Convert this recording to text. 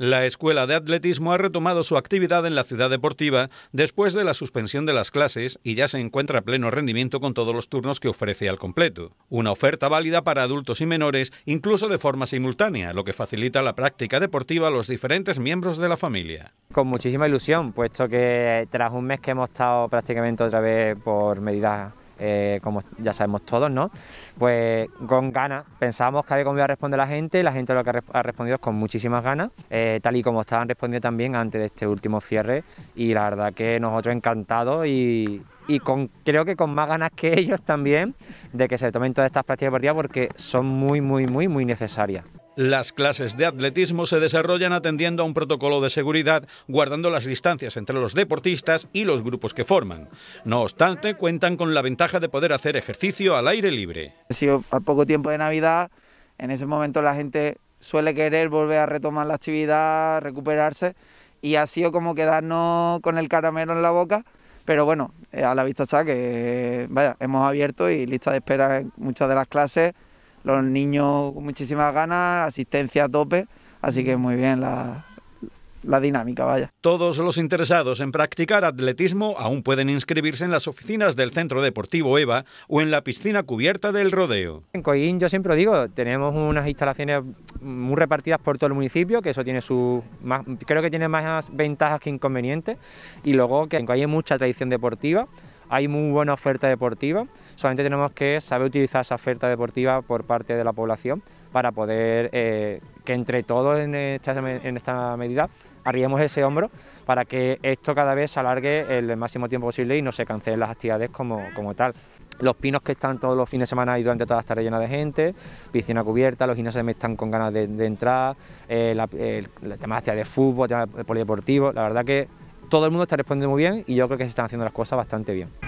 La Escuela de Atletismo ha retomado su actividad en la ciudad deportiva después de la suspensión de las clases y ya se encuentra a pleno rendimiento con todos los turnos que ofrece al completo. Una oferta válida para adultos y menores, incluso de forma simultánea, lo que facilita la práctica deportiva a los diferentes miembros de la familia. Con muchísima ilusión, puesto que tras un mes que hemos estado prácticamente otra vez por medidas eh, como ya sabemos todos, ¿no? Pues con ganas, pensábamos que había como cómo iba a responder la gente, la gente lo que ha respondido es con muchísimas ganas, eh, tal y como estaban respondiendo también antes de este último cierre, y la verdad que nosotros encantados y, y con, creo que con más ganas que ellos también de que se tomen todas estas prácticas día porque son muy, muy, muy, muy necesarias. Las clases de atletismo se desarrollan atendiendo a un protocolo de seguridad, guardando las distancias entre los deportistas y los grupos que forman. No obstante, cuentan con la ventaja de poder hacer ejercicio al aire libre. Ha sido a poco tiempo de Navidad, en ese momento la gente suele querer volver a retomar la actividad, recuperarse, y ha sido como quedarnos con el caramelo en la boca. Pero bueno, eh, a la vista está que vaya, hemos abierto y lista de espera en muchas de las clases los niños con muchísimas ganas, asistencia a tope, así que muy bien la, dinámica, vaya. Todos los interesados en practicar atletismo aún pueden inscribirse en las oficinas del Centro Deportivo EVA o en la piscina cubierta del rodeo. En Coín, yo siempre digo, tenemos unas instalaciones muy repartidas por todo el municipio, que eso tiene su... Más, creo que tiene más ventajas que inconvenientes, y luego que en Coín hay mucha tradición deportiva, hay muy buena oferta deportiva, solamente tenemos que saber utilizar esa oferta deportiva por parte de la población para poder eh, que entre todos en esta, medida arriemos ese hombro para que esto cada vez se alargue el máximo tiempo posible y no se cancelen las actividades como, tal. Los pinos que están todos los fines de semana y durante todas las tardes llenas de gente, piscina cubierta, los gimnasios están con ganas de, entrar, eh, el, el, tema de de fútbol, el tema de polideportivo, la verdad que todo el mundo está respondiendo muy bien y yo creo que se están haciendo las cosas bastante bien.